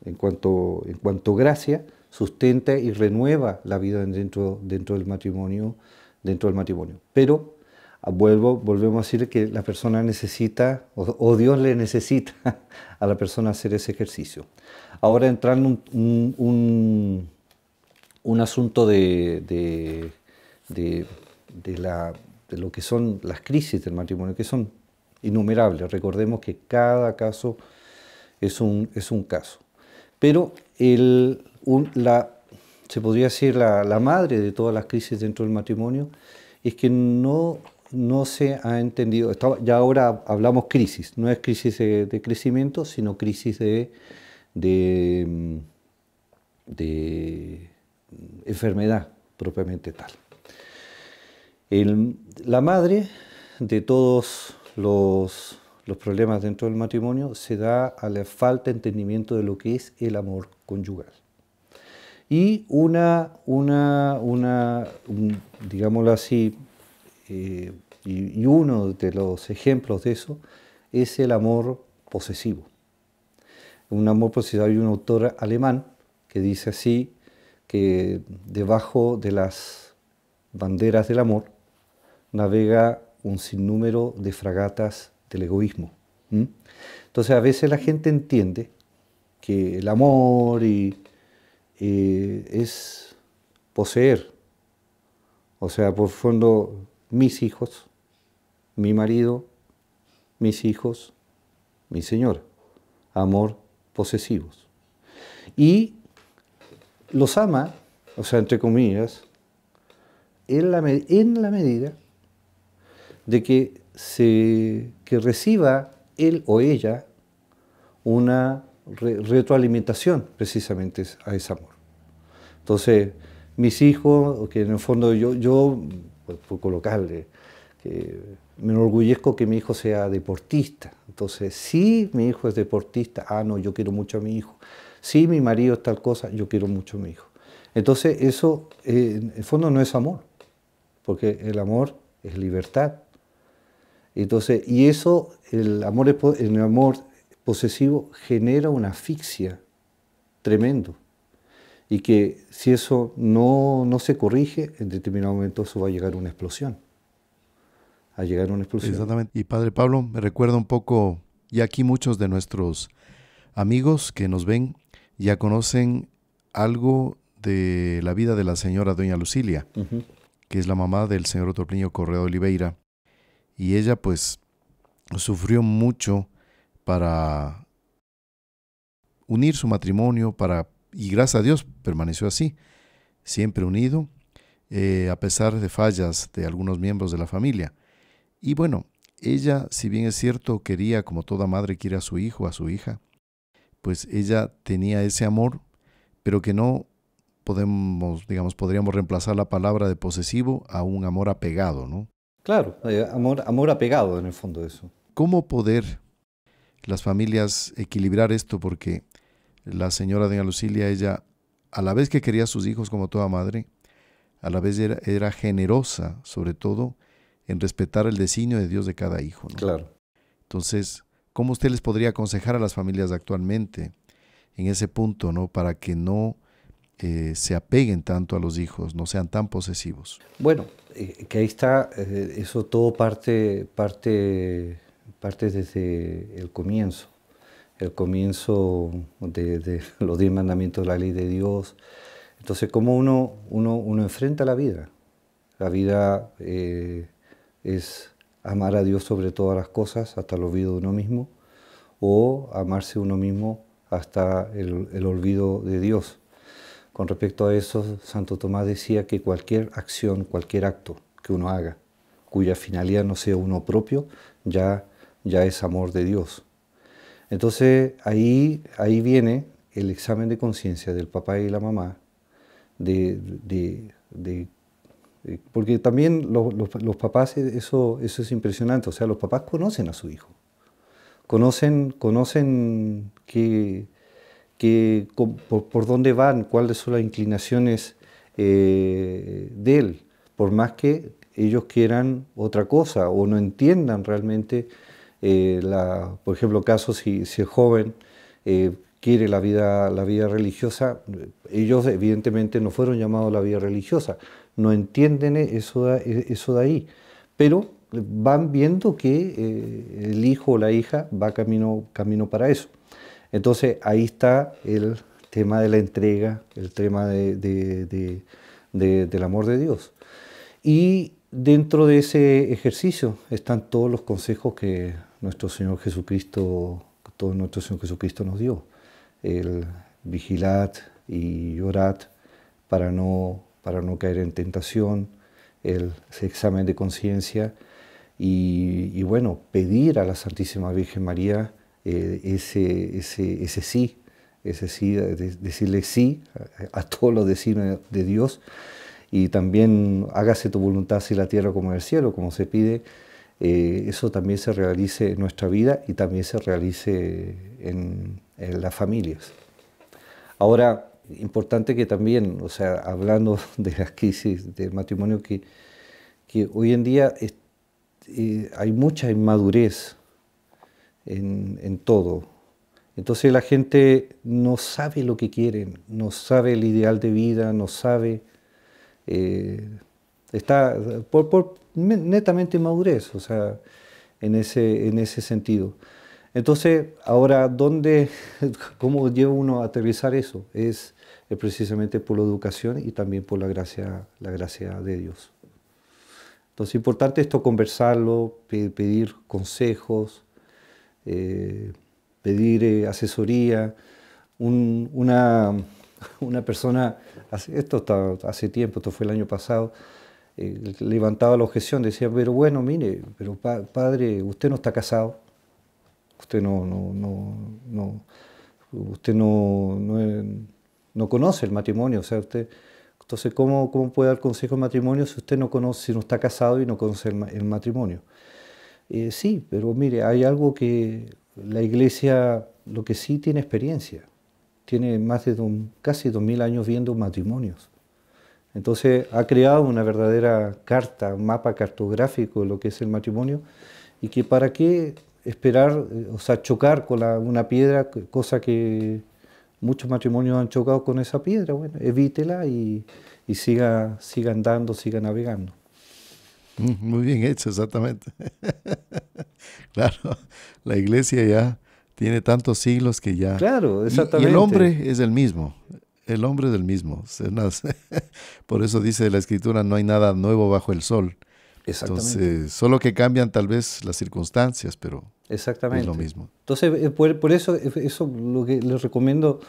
en cuanto, en cuanto gracia, sustenta y renueva la vida dentro, dentro del matrimonio, dentro del matrimonio. Pero ah, vuelvo, volvemos a decir que la persona necesita, o, Dios le necesita [LAUGHS] a la persona hacer ese ejercicio. Ahora entrando un, un, asunto de de, lo que son las crisis del matrimonio, que son innumerables. Recordemos que cada caso es un, caso. Pero se podría decir la, la, madre de todas las crisis dentro del matrimonio es que no, se ha entendido, ya ahora hablamos crisis, no es crisis de, crecimiento, sino crisis de enfermedad propiamente tal la madre de todos los, problemas dentro del matrimonio se da a la falta de entendimiento de lo que es el amor conyugal y una, una, una digámoslo así, eh, y, y, uno de los ejemplos de eso es el amor posesivo. Un amor posesivo, hay un autor alemán que dice así, que debajo de las banderas del amor navega un sinnúmero de fragatas del egoísmo. Entonces a veces la gente entiende que el amor eh, es poseer. O sea, por fondo, mis hijos, mi marido, mis hijos, mi señora. Amor posesivos. Y los ama, o sea, entre comillas, en la, en la medida de que, se, reciba él o ella una retroalimentación precisamente a ese amor. Entonces, mis hijos, que en el fondo yo, yo pues, por, colocarle, que me enorgullezco que mi hijo sea deportista. Entonces, si mi hijo es deportista, ah, no, yo quiero mucho a mi hijo. Si mi marido es tal cosa, yo quiero mucho a mi hijo. Entonces, eso eh, en el fondo no es amor, porque el amor es libertad, entonces, y eso, el amor, el amor posesivo genera una asfixia tremendo. Y que si eso no, no se corrige, en determinado momento eso va a llegar a una explosión. A llegar a una explosión. Exactamente. Y Padre Pablo, me recuerda un poco, y aquí muchos de nuestros amigos que nos ven ya conocen algo de la vida de la señora Doña Lucilia, que es la mamá del señor Otorpiño Correa de Oliveira, y ella pues sufrió mucho para unir su matrimonio, para, y gracias a Dios permaneció así, siempre unido, eh, a pesar de fallas de algunos miembros de la familia. Y bueno, ella, si bien es cierto, quería, como toda madre quiere a su hijo, a su hija, pues ella tenía ese amor, pero que no podemos, digamos, podríamos reemplazar la palabra de posesivo a un amor apegado, ¿no? Claro, eh, amor, amor apegado en el fondo de eso. ¿Cómo poder las familias equilibrar esto? Porque la señora doña Lucilia, ella, a la vez que quería a sus hijos como toda madre, a la vez era, generosa, sobre todo, en respetar el designio de Dios de cada hijo. Claro. Entonces, ¿cómo usted les podría aconsejar a las familias actualmente en ese punto, ¿no? Para que no eh, se apeguen tanto a los hijos, no sean tan posesivos. Bueno, eh, que ahí está, eh, eso todo parte, parte, parte desde el comienzo, el comienzo de, [LAUGHS] los diez mandamientos de la ley de Dios. Entonces, cómo uno, uno, uno enfrenta la vida. La vida eh, es amar a Dios sobre todas las cosas, hasta el olvido de uno mismo, o amarse uno mismo hasta el olvido de Dios. Con respecto a eso, Santo Tomás decía que cualquier acción, cualquier acto que uno haga, cuya finalidad no sea uno propio, ya, ya es amor de Dios. Entonces ahí, ahí viene el examen de conciencia del papá y la mamá, de, porque también los, los, papás, eso, eso es impresionante, o sea, los papás conocen a su hijo, conocen, conocen que que, por, dónde van, cuáles son las inclinaciones eh, de él, por más que ellos quieran otra cosa o no entiendan realmente, eh, la, por ejemplo, caso si, si el joven eh, quiere la vida, la vida religiosa, ellos evidentemente no fueron llamados a la vida religiosa, no entienden eso de, eso de ahí, pero van viendo que el hijo o la hija va camino, camino para eso. Entonces ahí está el tema de la entrega, el tema del amor de Dios. Y dentro de ese ejercicio están todos los consejos que nuestro Señor Jesucristo, todo nuestro Señor Jesucristo nos dio. El vigilad y orad para no, para no caer en tentación, el examen de conciencia y, y bueno, pedir a la Santísima Virgen María eh, ese, ese, sí, ese sí, decirle sí a, todos los destinos de Dios y también hágase tu voluntad si la tierra como el cielo, como se pide, eh, eso también se realice en nuestra vida y también se realice en, las familias. Ahora, importante que también, o sea, hablando [LAUGHS] de las crisis del matrimonio, que, que hoy en día eh, hay mucha inmadurez en, todo. Entonces la gente no sabe lo que quieren, no sabe el ideal de vida, no sabe... Eh, está por, por, netamente inmadurez, o sea, en ese, en ese sentido. Entonces, ahora, ¿dónde, [LAUGHS] ¿cómo lleva uno a aterrizar eso? Es, precisamente por la educación y también por la gracia, la gracia de Dios. Entonces, es importante esto conversarlo, pedir consejos, eh, pedir eh, asesoría. [LAUGHS] una, persona, esto está, hace tiempo, esto fue el año pasado, eh, levantaba la objeción, decía, pero bueno, mire, pero padre, usted no está casado, usted no, usted no, conoce el matrimonio, o sea, usted... Entonces, ¿cómo, puede dar consejo de matrimonio si usted no conoce, si no está casado y no conoce el matrimonio? Eh, sí, pero mire, hay algo que la iglesia, lo que sí tiene experiencia, tiene más de casi casi mil años viendo matrimonios. Entonces ha creado una verdadera carta, un mapa cartográfico de lo que es el matrimonio y que para qué esperar, eh, o sea, chocar con una piedra, cosa que muchos matrimonios han chocado con esa piedra, bueno, evítela y, y siga, siga andando, siga navegando. [LAUGHS] Muy bien hecho, exactamente. [LAUGHS] claro, la iglesia ya tiene tantos siglos que ya... Claro, exactamente. Y, el hombre es el mismo, el hombre es el mismo. [LAUGHS] Por eso dice la escritura, no hay nada nuevo bajo el sol. Exactamente. Entonces, solo que cambian tal vez las circunstancias, pero Exactamente. es lo mismo. Entonces, eh, por, eso, eh, eso lo que les recomiendo,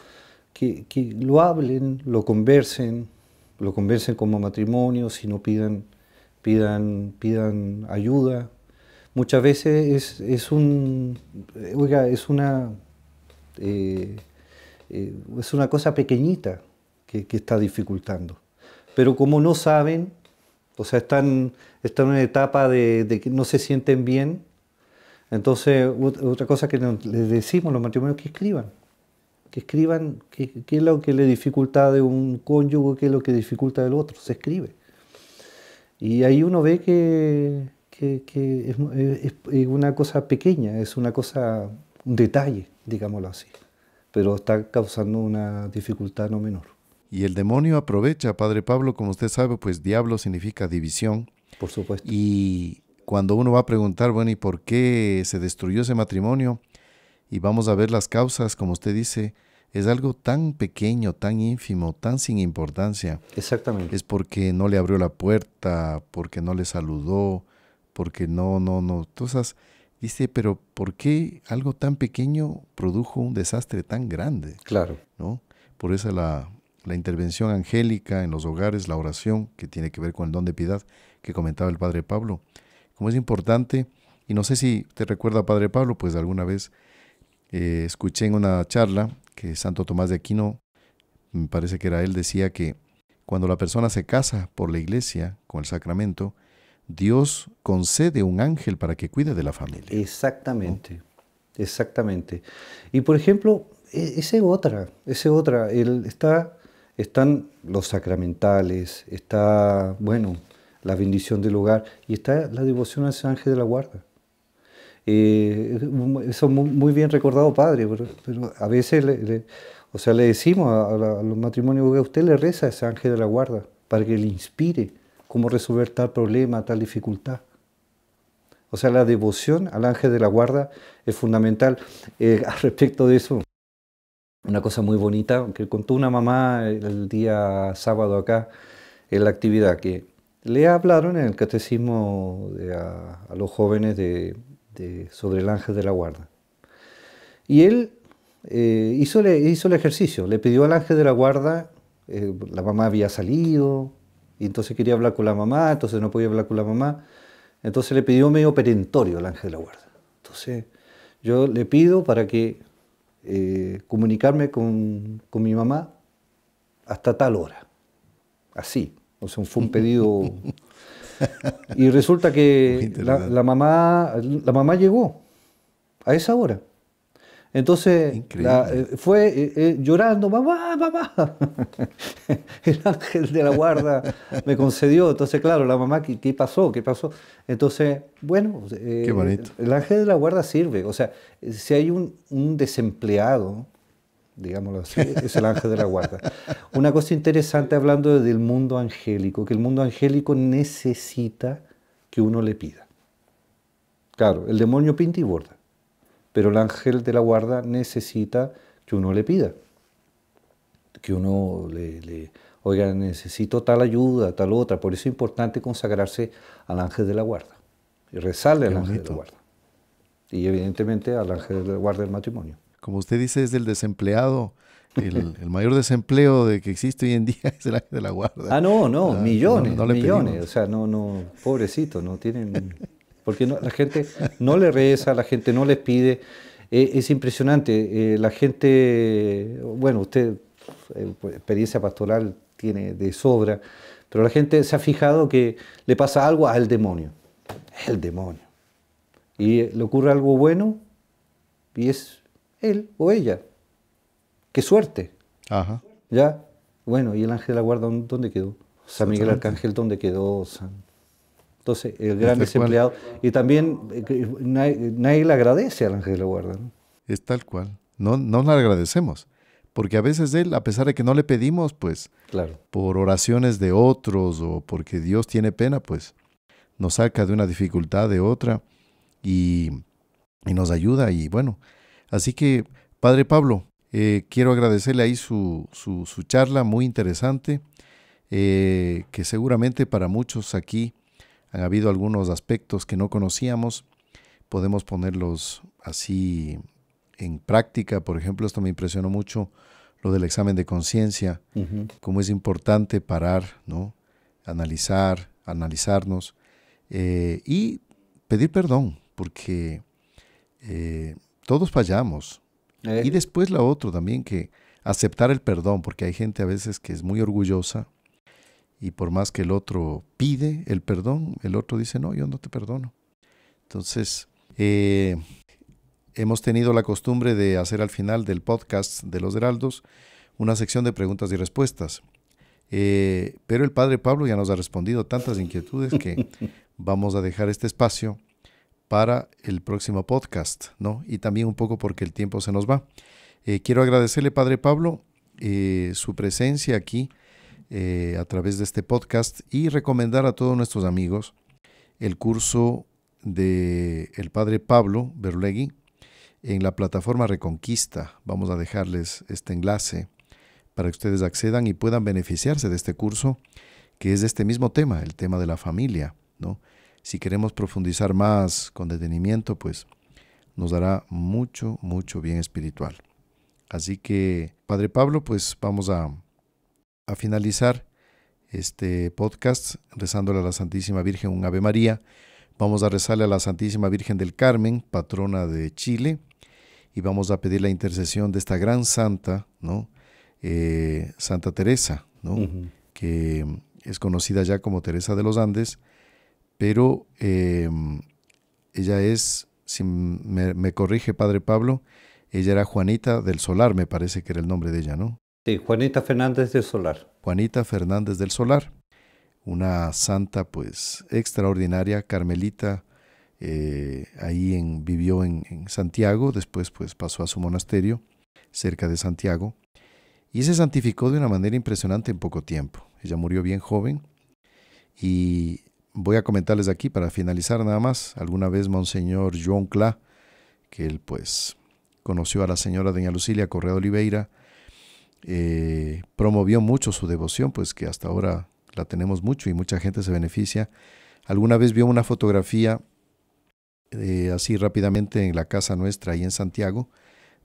que, que lo hablen, lo conversen, lo conversen como matrimonio, si no pidan pidan, pidan ayuda. Muchas veces es, un, oiga, es una, eh, eh, es una cosa pequeñita que, está dificultando. Pero como no saben, o sea, están, están en una etapa de, que no se sienten bien, entonces otra cosa que les decimos los matrimonios que escriban que escriban qué, es lo que le dificulta de un cónyuge, qué es lo que dificulta del otro. Se escribe. Y ahí uno ve que, es, una cosa pequeña, es una cosa, un detalle, digámoslo así, pero está causando una dificultad no menor. Y el demonio aprovecha, Padre Pablo, como usted sabe, pues diablo significa división. Por supuesto. Y cuando uno va a preguntar, bueno, ¿y por qué se destruyó ese matrimonio? Y vamos a ver las causas, como usted dice, es algo tan pequeño, tan ínfimo, tan sin importancia. Exactamente. Es porque no le abrió la puerta, porque no le saludó, porque no, no, no. Entonces, dice, pero ¿por qué algo tan pequeño produjo un desastre tan grande? Claro. ¿No? Por eso la, intervención angélica en los hogares, la oración, que tiene que ver con el don de piedad que comentaba el Padre Pablo. Como es importante, y no sé si te recuerda Padre Pablo, pues alguna vez eh, escuché en una charla que Santo Tomás de Aquino, me parece que era él, decía que cuando la persona se casa por la iglesia con el sacramento, Dios concede un ángel para que cuide de la familia. Exactamente, exactamente. Y por ejemplo, e-, esa otra, otra. está, están los sacramentales, está, bueno, la bendición del hogar y está la devoción al Ángel de la Guarda eh, son muy, bien recordado padre pero, pero a veces, le, o sea, le decimos a, los matrimonios que usted le reza a ese ángel de la guarda para que le inspire cómo resolver tal problema, tal dificultad. O sea, la devoción al ángel de la guarda es fundamental. Eh, [LAUGHS] al respecto de eso, una cosa muy bonita que contó una mamá el día sábado acá en la actividad, que le hablaron en el catecismo a, los jóvenes de, este, sobre el ángel de la guarda. Y él eh, hizo, hizo, el ejercicio, le pidió al ángel de la guarda, eh, la mamá había salido, y entonces quería hablar con la mamá, entonces no podía hablar con la mamá, entonces le pidió medio perentorio al ángel de la guarda. Entonces yo le pido para que eh, comunicarme con, con, mi mamá hasta tal hora, así, o sea, fue un pedido [LAUGHS] Y resulta que la, mamá, la mamá llegó a esa hora. Entonces eh, fue eh, eh, llorando, mamá, mamá. [LAUGHS] el ángel de la guarda me concedió. Entonces, claro, la mamá, ¿qué, pasó? ¿Qué pasó? Entonces, bueno, pues, el ángel de la guarda sirve. O sea, si hay un desempleado digámoslo así, es el ángel de la guarda. Una cosa interesante hablando del mundo angélico, que el mundo angélico necesita que uno le pida. Claro, el demonio pinta y borda, pero el ángel de la guarda necesita que uno le pida, que uno le, oiga, necesito tal ayuda, tal otra. Por eso es importante consagrarse al ángel de la guarda y resale al ángel de la guarda. Y evidentemente al ángel de la guarda del matrimonio como usted dice, es del desempleado. [LAUGHS] El, mayor desempleo de que existe hoy en día [LAUGHS] es el de la guarda. Ah, no, no, ah, millones, millones. O sea, no, no, pobrecito, no tienen... Porque la gente no le reza, la gente no les pide. E, es impresionante. Eh, la gente, bueno, usted, eh, pues, experiencia pastoral tiene de sobra, pero la gente se ha fijado que le pasa algo al demonio. El demonio. Y le ocurre algo bueno y es él o ella. ¡Qué suerte! Ajá. Ya, bueno, ¿y el ángel de la guarda dónde quedó? San Miguel Arcángel, ¿dónde quedó? San... Entonces, el gran desempleado. Y también eh, eh, nadie, le agradece al ángel de la guarda. Es tal cual. No, no le agradecemos. Porque a veces él, a pesar de que no le pedimos, pues, claro. por oraciones de otros o porque Dios tiene pena, pues, nos saca de una dificultad de otra y, y nos ayuda. Y bueno, Así que, Padre Pablo, eh, quiero agradecerle ahí su, su, charla muy interesante, eh, que seguramente para muchos aquí han habido algunos aspectos que no conocíamos, podemos ponerlos así en práctica. Por ejemplo, esto me impresionó mucho lo del examen de conciencia, cómo es importante parar, ¿no? analizar, analizarnos eh, y pedir perdón, porque todos fallamos. Eh. Y después la otra también, que aceptar el perdón, porque hay gente a veces que es muy orgullosa y por más que el otro pide el perdón, el otro dice, no, yo no te perdono. Entonces, eh, hemos tenido la costumbre de hacer al final del podcast de los Heraldos una sección de preguntas y respuestas. Eh, pero el padre Pablo ya nos ha respondido tantas inquietudes que [LAUGHS] vamos a dejar este espacio para el próximo podcast, ¿no? Y también un poco porque el tiempo se nos va. Eh, quiero agradecerle, Padre Pablo, eh, su presencia aquí eh, a través de este podcast y recomendar a todos nuestros amigos el curso de el Padre Pablo Berlegui en la plataforma Reconquista. Vamos a dejarles este enlace para que ustedes accedan y puedan beneficiarse de este curso que es de este mismo tema, el tema de la familia, ¿no? Si queremos profundizar más con detenimiento, pues nos dará mucho, mucho bien espiritual. Así que, Padre Pablo, pues vamos a, finalizar este podcast rezándole a la Santísima Virgen un Ave María. Vamos a rezarle a la Santísima Virgen del Carmen, patrona de Chile, y vamos a pedir la intercesión de esta gran santa, ¿no? Eh, santa Teresa, ¿no? Que es conocida ya como Teresa de los Andes, pero em, ella es, si me, corrige Padre Pablo, ella era Juanita del Solar, me parece que era el nombre de ella, ¿no? Sí, Juanita Fernández del Solar. Juanita Fernández del Solar, una santa pues extraordinaria, carmelita, eh, ahí vivió en, en Santiago, después pues pasó a su monasterio cerca de Santiago, y se santificó de una manera impresionante en poco tiempo. Ella murió bien joven y voy a comentarles aquí para finalizar nada más. Alguna vez Monseñor John Clá, que él pues conoció a la señora Doña Lucilia Correa Oliveira, eh, promovió mucho su devoción, pues que hasta ahora la tenemos mucho y mucha gente se beneficia. Alguna vez vio una fotografía eh, así rápidamente en la casa nuestra ahí en Santiago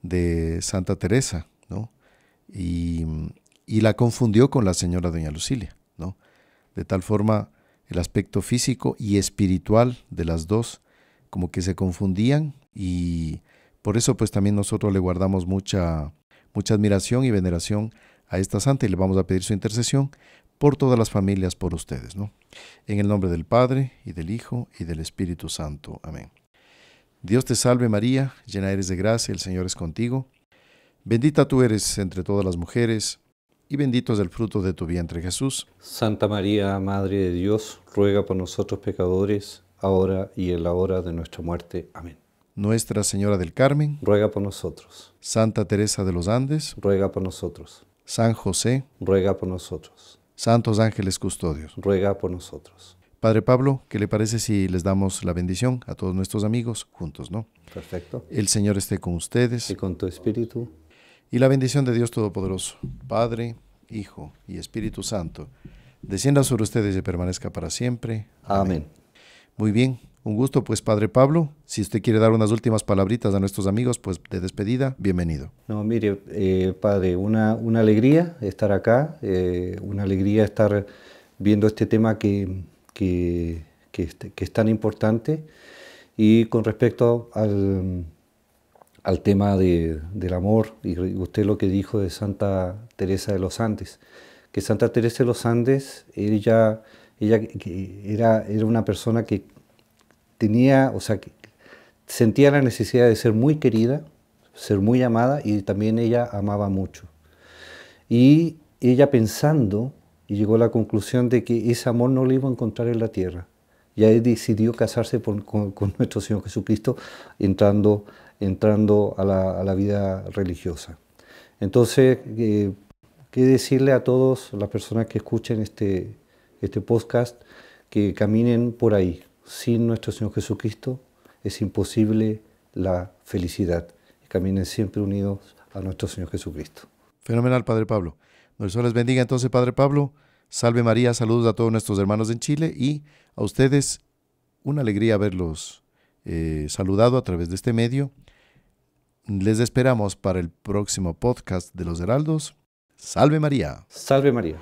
de Santa Teresa, ¿no? Y, y la confundió con la señora Doña Lucilia, ¿no? De tal forma el aspecto físico y espiritual de las dos, como que se confundían y por eso pues también nosotros le guardamos mucha, mucha admiración y veneración a esta santa y le vamos a pedir su intercesión por todas las familias, por ustedes, ¿no? En el nombre del Padre y del Hijo y del Espíritu Santo. Amén. Dios te salve María, llena eres de gracia, el Señor es contigo. Bendita tú eres entre todas las mujeres y bendito es el fruto de tu vientre, Jesús. Santa María, Madre de Dios, ruega por nosotros pecadores, ahora y en la hora de nuestra muerte. Amén. Nuestra Señora del Carmen, ruega por nosotros. Santa Teresa de los Andes, ruega por nosotros. San José, ruega por nosotros. Santos ángeles custodios, ruega por nosotros. Padre Pablo, ¿qué le parece si les damos la bendición a todos nuestros amigos juntos, no? Perfecto. El Señor esté con ustedes. Y con tu espíritu y la bendición de Dios Todopoderoso, Padre, Hijo y Espíritu Santo, descienda sobre ustedes y permanezca para siempre. Amén. Muy bien, un gusto pues Padre Pablo. Si usted quiere dar unas últimas palabritas a nuestros amigos, pues de despedida, bienvenido. No, mire, eh, Padre, una, alegría estar acá, eh, una alegría estar viendo este tema que, que este, es tan importante. Y con respecto al al tema del amor y usted lo que dijo de Santa Teresa de los Andes, que Santa Teresa de los Andes, ella, ella era, era una persona que tenía, o sea, sentía la necesidad de ser muy querida, ser muy amada y también ella amaba mucho. Y ella pensando llegó a la conclusión de que ese amor no lo iba a encontrar en la tierra. ya decidió casarse con, con nuestro Señor Jesucristo entrando entrando a la, vida religiosa. Entonces, eh, qué decirle a todas las personas que escuchen este, este podcast, que caminen por ahí. Sin nuestro Señor Jesucristo es imposible la felicidad. Caminen siempre unidos a nuestro Señor Jesucristo. Fenomenal, Padre Pablo. no les bendiga entonces, Padre Pablo. Salve María, saludos a todos nuestros hermanos en Chile y a ustedes una alegría verlos eh, saludado a través de este medio. Les esperamos para el próximo podcast de los Heraldos. Salve María. Salve María.